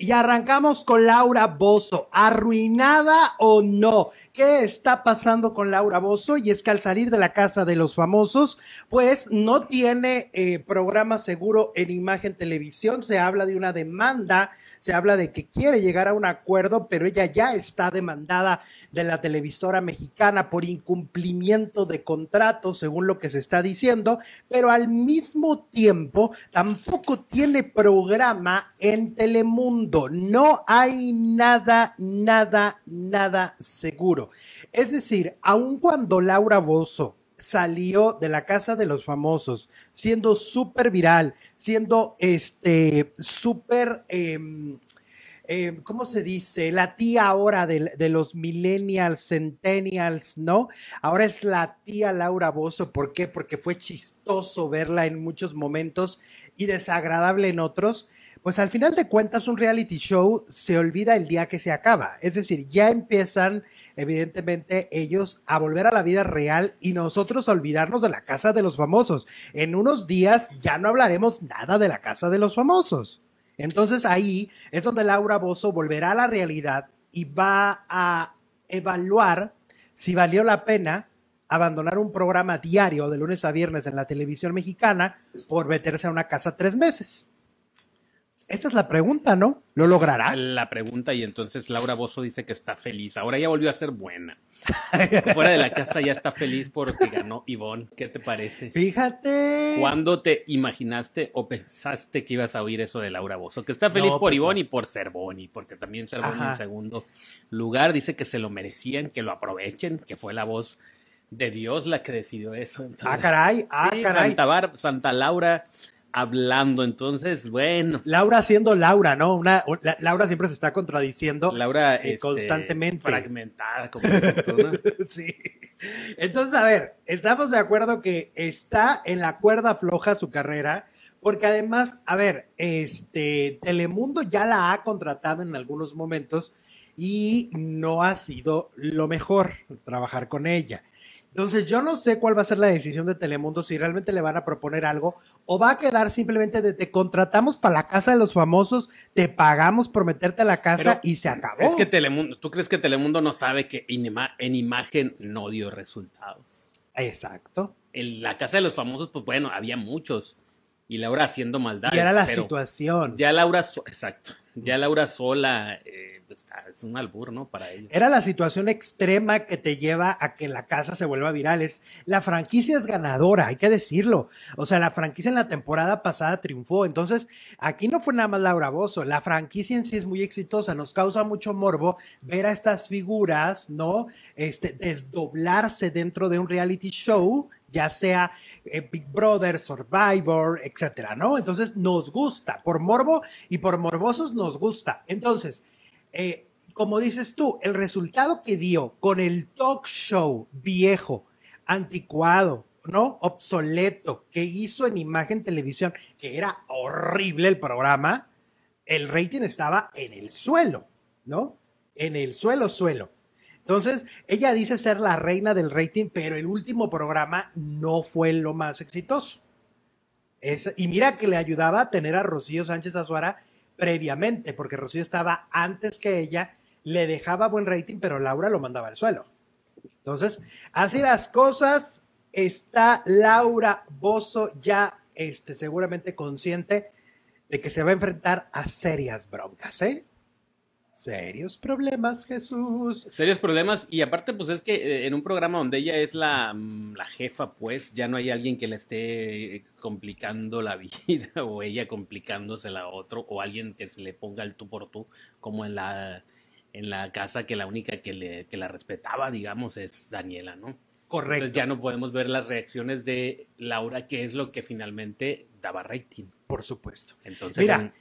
Y arrancamos con Laura Bozo, arruinada o no. ¿Qué está pasando con Laura Bozo? Y es que al salir de la casa de los famosos, pues no tiene eh, programa seguro en imagen televisión. Se habla de una demanda, se habla de que quiere llegar a un acuerdo, pero ella ya está demandada de la televisora mexicana por incumplimiento de contrato, según lo que se está diciendo, pero al mismo tiempo tampoco tiene programa en Telemundo no hay nada, nada, nada seguro. Es decir, aun cuando Laura Bozo salió de la casa de los famosos, siendo súper viral, siendo este súper, em, em, ¿cómo se dice? La tía ahora de, los millennials, centennials, ¿no? Ahora es la tía Laura Bozo. ¿Por qué? Porque fue chistoso verla en muchos momentos y desagradable en otros. Pues al final de cuentas un reality show se olvida el día que se acaba. Es decir, ya empiezan evidentemente ellos a volver a la vida real y nosotros a olvidarnos de la casa de los famosos. En unos días ya no hablaremos nada de la casa de los famosos. Entonces ahí es donde Laura Bozo volverá a la realidad y va a evaluar si valió la pena abandonar un programa diario de lunes a viernes en la televisión mexicana por meterse a una casa tres meses. Esta es la pregunta, ¿no? ¿Lo logrará? La pregunta, y entonces Laura Bozo dice que está feliz. Ahora ya volvió a ser buena. Fuera de la casa ya está feliz porque ganó Ivonne. ¿Qué te parece? Fíjate. ¿Cuándo te imaginaste o pensaste que ibas a oír eso de Laura Bozo? Que está feliz por pues Ivonne y por Cervoni, porque también Cervoni en segundo lugar dice que se lo merecían, que lo aprovechen, que fue la voz de Dios la que decidió eso. ah, caray, ah, caray. Santa, Santa Laura hablando. Entonces, bueno. Laura siendo Laura, ¿no? Una, Laura siempre se está contradiciendo Laura, eh, este, constantemente. Fragmentada, como todo, sí. Entonces, a ver, estamos de acuerdo que está en la cuerda floja su carrera. Porque además, a ver, este Telemundo ya la ha contratado en algunos momentos y no ha sido lo mejor trabajar con ella. Entonces, yo no sé cuál va a ser la decisión de Telemundo, si realmente le van a proponer algo o va a quedar simplemente de te contratamos para la casa de los famosos, te pagamos por meterte a la casa y se acabó. Es que Telemundo, ¿tú crees que Telemundo no sabe que en, imagen no dio resultados? Exacto. En la casa de los famosos, pues bueno, había muchos y Laura haciendo maldad. Y era la situación. Ya Laura, exacto, ya Laura sola. Eh, pues, es un albur, ¿no? Para ellos. Era la situación extrema que te lleva a que la casa se vuelva viral. Es, la franquicia es ganadora, hay que decirlo. O sea, la franquicia en la temporada pasada triunfó. Entonces, aquí no fue nada más Laura Bozo. La franquicia en sí es muy exitosa. Nos causa mucho morbo ver a estas figuras, ¿no? Este, desdoblarse dentro de un reality show ya sea eh, Big Brother, Survivor, etcétera, ¿no? Entonces nos gusta, por morbo y por morbosos nos gusta. Entonces, eh, como dices tú, el resultado que dio con el talk show viejo, anticuado, ¿no? Obsoleto, que hizo en imagen televisión, que era horrible el programa, el rating estaba en el suelo, ¿no? En el suelo, suelo. Entonces, ella dice ser la reina del rating, pero el último programa no fue lo más exitoso. y mira que le ayudaba a tener a Rocío Sánchez Azuara previamente, porque Rocío estaba antes que ella, le dejaba buen rating, pero Laura lo mandaba al suelo. Entonces, así las cosas, está Laura Bozo ya este, seguramente consciente de que se va a enfrentar a serias broncas, ¿eh? Serios problemas, Jesús. Serios problemas. Y aparte, pues es que eh, en un programa donde ella es la, mm, la, jefa, pues ya no hay alguien que le esté eh, complicando la vida o ella complicándosela a otro o alguien que se le ponga el tú por tú, como en la, en la casa que la única que, le, que la respetaba, digamos, es Daniela, ¿no? Correcto. Entonces ya no podemos ver las reacciones de Laura, que es lo que finalmente daba rating. Por supuesto. Entonces, Mira,